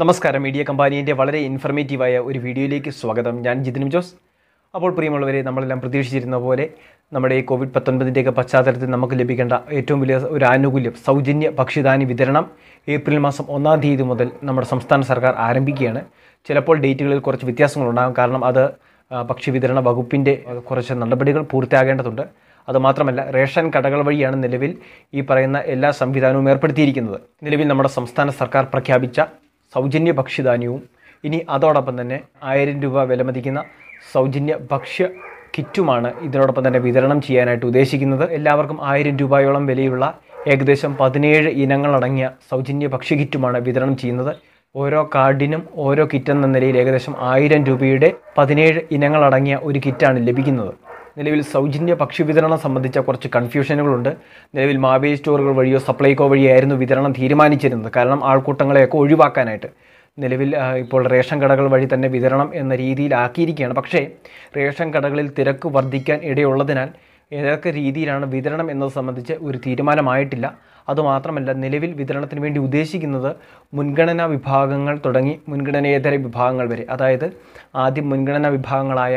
നമസ്കാരം മീഡിയ കമ്പാനിയുടെ വളരെ ഇൻഫർമേറ്റീവായ ഒരു വീഡിയോയിലേക്ക് സ്വാഗതം ഞാൻ ജിതിനും ജോസ് അപ്പോൾ പ്രിയമുള്ളവരെ നമ്മളെല്ലാം പ്രതീക്ഷിച്ചിരുന്ന പോലെ നമ്മുടെ ഈ കോവിഡ് പത്തൊൻപതിൻ്റെയൊക്കെ പശ്ചാത്തലത്തിൽ നമുക്ക് ലഭിക്കേണ്ട ഏറ്റവും വലിയ ഒരു ആനുകൂല്യം സൗജന്യ ഭക്ഷ്യധാന്യ വിതരണം ഏപ്രിൽ മാസം ഒന്നാം തീയതി മുതൽ നമ്മുടെ സംസ്ഥാന സർക്കാർ ആരംഭിക്കുകയാണ് ചിലപ്പോൾ ഡേറ്റുകളിൽ കുറച്ച് വ്യത്യാസങ്ങളുണ്ടാകും കാരണം അത് ഭക്ഷ്യവിതരണ വകുപ്പിൻ്റെ കുറച്ച് നടപടികൾ പൂർത്തിയാകേണ്ടതുണ്ട് അതുമാത്രമല്ല റേഷൻ കടകൾ വഴിയാണ് നിലവിൽ ഈ പറയുന്ന എല്ലാ സംവിധാനവും ഏർപ്പെടുത്തിയിരിക്കുന്നത് നിലവിൽ നമ്മുടെ സംസ്ഥാന സർക്കാർ പ്രഖ്യാപിച്ച സൗജന്യ ഭക്ഷ്യധാന്യവും ഇനി അതോടൊപ്പം തന്നെ ആയിരം രൂപ വിലമതിക്കുന്ന സൗജന്യ ഭക്ഷ്യ കിറ്റുമാണ് ഇതിനോടൊപ്പം തന്നെ വിതരണം ചെയ്യാനായിട്ട് ഉദ്ദേശിക്കുന്നത് എല്ലാവർക്കും ആയിരം രൂപയോളം വിലയുള്ള ഏകദേശം പതിനേഴ് ഇനങ്ങളടങ്ങിയ സൗജന്യ ഭക്ഷ്യ കിറ്റുമാണ് വിതരണം ചെയ്യുന്നത് ഓരോ കാർഡിനും ഓരോ കിറ്റ് എന്ന നിലയിൽ ഏകദേശം ആയിരം രൂപയുടെ പതിനേഴ് ഇനങ്ങളടങ്ങിയ ഒരു കിറ്റാണ് ലഭിക്കുന്നത് നിലവിൽ സൗജന്യ ഭക്ഷ്യ വിതരണം സംബന്ധിച്ച കുറച്ച് കൺഫ്യൂഷനുകളുണ്ട് നിലവിൽ മാവേലി സ്റ്റോറുകൾ വഴിയോ സപ്ലൈകോ ആയിരുന്നു വിതരണം തീരുമാനിച്ചിരുന്നത് കാരണം ആൾക്കൂട്ടങ്ങളെയൊക്കെ ഒഴിവാക്കാനായിട്ട് നിലവിൽ ഇപ്പോൾ റേഷൻ കടകൾ വഴി തന്നെ വിതരണം എന്ന രീതിയിലാക്കിയിരിക്കുകയാണ് പക്ഷേ റേഷൻ കടകളിൽ തിരക്ക് വർദ്ധിക്കാൻ ഇടയുള്ളതിനാൽ ഏതൊക്കെ രീതിയിലാണ് വിതരണം എന്നത് സംബന്ധിച്ച് ഒരു തീരുമാനമായിട്ടില്ല അതുമാത്രമല്ല നിലവിൽ വിതരണത്തിന് വേണ്ടി ഉദ്ദേശിക്കുന്നത് മുൻഗണനാ വിഭാഗങ്ങൾ തുടങ്ങി മുൻഗണനേതര വിഭാഗങ്ങൾ വരെ അതായത് ആദ്യം മുൻഗണനാ വിഭാഗങ്ങളായ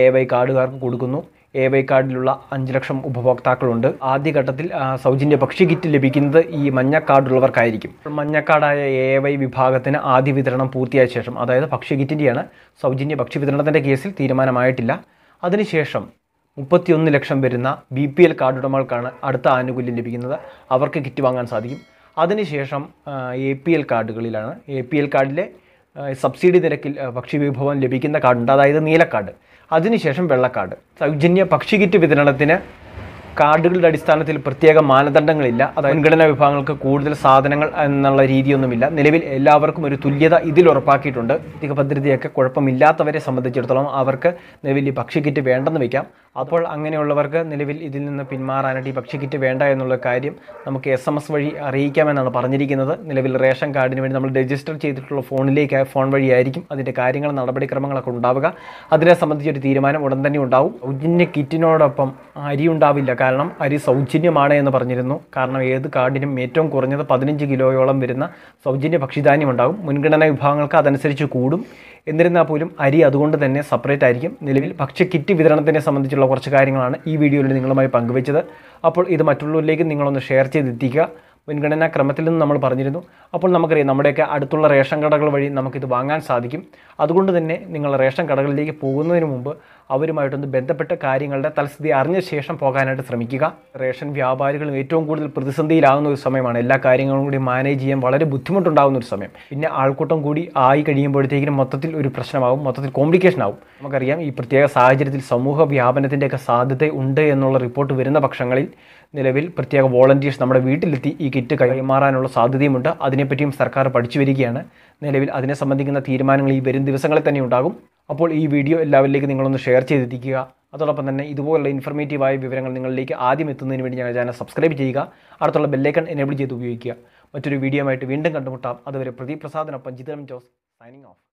എ വൈ കാർഡുകാർക്ക് കൊടുക്കുന്നു എ വൈ കാർഡിലുള്ള അഞ്ച് ലക്ഷം ഉപഭോക്താക്കളുണ്ട് ആദ്യഘട്ടത്തിൽ സൗജന്യ ഭക്ഷ്യ കിറ്റ് ലഭിക്കുന്നത് ഈ മഞ്ഞ കാർഡുള്ളവർക്കായിരിക്കും മഞ്ഞ കാർഡായ എ വൈ വിഭാഗത്തിന് ആദ്യ വിതരണം പൂർത്തിയായ ശേഷം അതായത് ഭക്ഷ്യ കിറ്റിൻ്റെയാണ് സൗജന്യ ഭക്ഷ്യ വിതരണത്തിൻ്റെ കേസിൽ തീരുമാനമായിട്ടില്ല അതിനുശേഷം മുപ്പത്തിയൊന്ന് ലക്ഷം വരുന്ന ബി പി എൽ കാർഡുടമകൾക്കാണ് അടുത്ത ആനുകൂല്യം ലഭിക്കുന്നത് അവർക്ക് കിറ്റ് വാങ്ങാൻ സാധിക്കും അതിനുശേഷം എ പി എൽ കാർഡുകളിലാണ് എ പി എൽ കാർഡിലെ സബ്സിഡി നിരക്കിൽ ഭക്ഷ്യവിഭവം ലഭിക്കുന്ന കാർഡുണ്ട് അതായത് നീലക്കാർഡ് അതിനുശേഷം വെള്ളക്കാർഡ് സൗജന്യ പക്ഷി കിറ്റ് വിതരണത്തിന് കാർഡുകളുടെ അടിസ്ഥാനത്തിൽ പ്രത്യേക മാനദണ്ഡങ്ങളില്ല അത് മുൻഗണനാ വിഭാഗങ്ങൾക്ക് കൂടുതൽ സാധനങ്ങൾ എന്നുള്ള രീതിയൊന്നുമില്ല നിലവിൽ എല്ലാവർക്കും ഒരു തുല്യത ഇതിൽ ഉറപ്പാക്കിയിട്ടുണ്ട് ഭൗതിക ഭദ്രതയൊക്കെ കുഴപ്പമില്ലാത്തവരെ സംബന്ധിച്ചിടത്തോളം അവർക്ക് നിലവിൽ ഈ കിറ്റ് വേണ്ടെന്ന് വയ്ക്കാം അപ്പോൾ അങ്ങനെയുള്ളവർക്ക് നിലവിൽ ഇതിൽ നിന്ന് പിന്മാറാനായിട്ട് ഈ കിറ്റ് വേണ്ട എന്നുള്ള കാര്യം നമുക്ക് എസ് എം എസ് വഴി അറിയിക്കാമെന്നാണ് പറഞ്ഞിരിക്കുന്നത് നിലവിൽ റേഷൻ കാർഡിന് വേണ്ടി നമ്മൾ രജിസ്റ്റർ ചെയ്തിട്ടുള്ള ഫോണിലേക്ക് ഫോൺ വഴിയായിരിക്കും അതിൻ്റെ കാര്യങ്ങൾ നടപടിക്രമങ്ങളൊക്കെ ഉണ്ടാവുക അതിനെ സംബന്ധിച്ചൊരു തീരുമാനം ഉടൻ തന്നെ ഉണ്ടാവും സൗജന്യ കിറ്റിനോടൊപ്പം അരി ഉണ്ടാവില്ല കാരണം അരി സൗജന്യമാണ് എന്ന് പറഞ്ഞിരുന്നു കാരണം ഏത് കാർഡിനും ഏറ്റവും കുറഞ്ഞത് പതിനഞ്ച് കിലോയോളം വരുന്ന സൗജന്യ ഭക്ഷ്യധാന്യം ഉണ്ടാവും മുൻഗണനാ വിഭാഗങ്ങൾക്ക് അതനുസരിച്ച് കൂടും എന്നിരുന്നാൽ പോലും അരി അതുകൊണ്ട് തന്നെ സെപ്പറേറ്റ് ആയിരിക്കും നിലവിൽ ഭക്ഷ്യ കിറ്റ് വിതരണത്തിനെ സംബന്ധിച്ചുള്ള കുറച്ച് കാര്യങ്ങളാണ് ഈ വീഡിയോയിൽ നിങ്ങളുമായി പങ്കുവച്ചത് അപ്പോൾ ഇത് മറ്റുള്ളവരിലേക്ക് നിങ്ങളൊന്ന് ഷെയർ ചെയ്തെത്തിക്കുക മുൻഗണനാ ക്രമത്തിൽ നിന്ന് നമ്മൾ പറഞ്ഞിരുന്നു അപ്പോൾ നമുക്കറിയാം നമ്മുടെയൊക്കെ അടുത്തുള്ള റേഷൻ കടകൾ വഴി നമുക്കിത് വാങ്ങാൻ സാധിക്കും അതുകൊണ്ട് തന്നെ നിങ്ങൾ റേഷൻ കടകളിലേക്ക് പോകുന്നതിന് മുമ്പ് അവരുമായിട്ടൊന്ന് ബന്ധപ്പെട്ട കാര്യങ്ങളുടെ തലസ്ഥിതി അറിഞ്ഞ ശേഷം പോകാനായിട്ട് ശ്രമിക്കുക റേഷൻ വ്യാപാരികളും ഏറ്റവും കൂടുതൽ പ്രതിസന്ധിയിലാകുന്ന ഒരു സമയമാണ് എല്ലാ കാര്യങ്ങളും കൂടി മാനേജ് ചെയ്യാൻ വളരെ ബുദ്ധിമുട്ടുണ്ടാകുന്ന ഒരു സമയം പിന്നെ ആൾക്കൂട്ടം കൂടി ആയി കഴിയുമ്പോഴത്തേക്കിനും മൊത്തത്തിൽ ഒരു പ്രശ്നമാകും മൊത്തത്തിൽ കോംപ്ലിക്കേഷൻ ആകും നമുക്കറിയാം ഈ പ്രത്യേക സാഹചര്യത്തിൽ സമൂഹ വ്യാപനത്തിൻ്റെയൊക്കെ സാധ്യത ഉണ്ട് എന്നുള്ള റിപ്പോർട്ട് വരുന്ന പക്ഷങ്ങളിൽ നിലവിൽ പ്രത്യേക വോളണ്ടിയേഴ്സ് നമ്മുടെ വീട്ടിലെത്തി ഈ കിറ്റ് കൈമാറാനുള്ള സാധ്യതയുമുണ്ട് അതിനെപ്പറ്റിയും സർക്കാർ പഠിച്ചു വരികയാണ് നിലവിൽ അതിനെ സംബന്ധിക്കുന്ന തീരുമാനങ്ങൾ ഈ വരും ദിവസങ്ങളിൽ തന്നെ ഉണ്ടാകും അപ്പോൾ ഈ വീഡിയോ എല്ലാവരിലേക്കും നിങ്ങളൊന്ന് ഷെയർ ചെയ്തെത്തിക്കുക അതോടൊപ്പം തന്നെ ഇതുപോലുള്ള ഇൻഫർമേറ്റീവായ വിവരങ്ങൾ നിങ്ങളിലേക്ക് ആദ്യം എത്തുന്നതിന് വേണ്ടി ഞങ്ങൾ ചാനൽ സബ്സ്ക്രൈബ് ചെയ്യുക അടുത്തുള്ള ബെല്ലൈക്കൺ എനേബിൾ ചെയ്ത് ഉപയോഗിക്കുക മറ്റൊരു വീഡിയോ ആയിട്ട് വീണ്ടും കണ്ടുമുട്ടാം അതുവരെ പ്രദീപ് പ്രസാദിനൊപ്പം ജിതരം ജോസ് സൈനിങ് ഓഫ്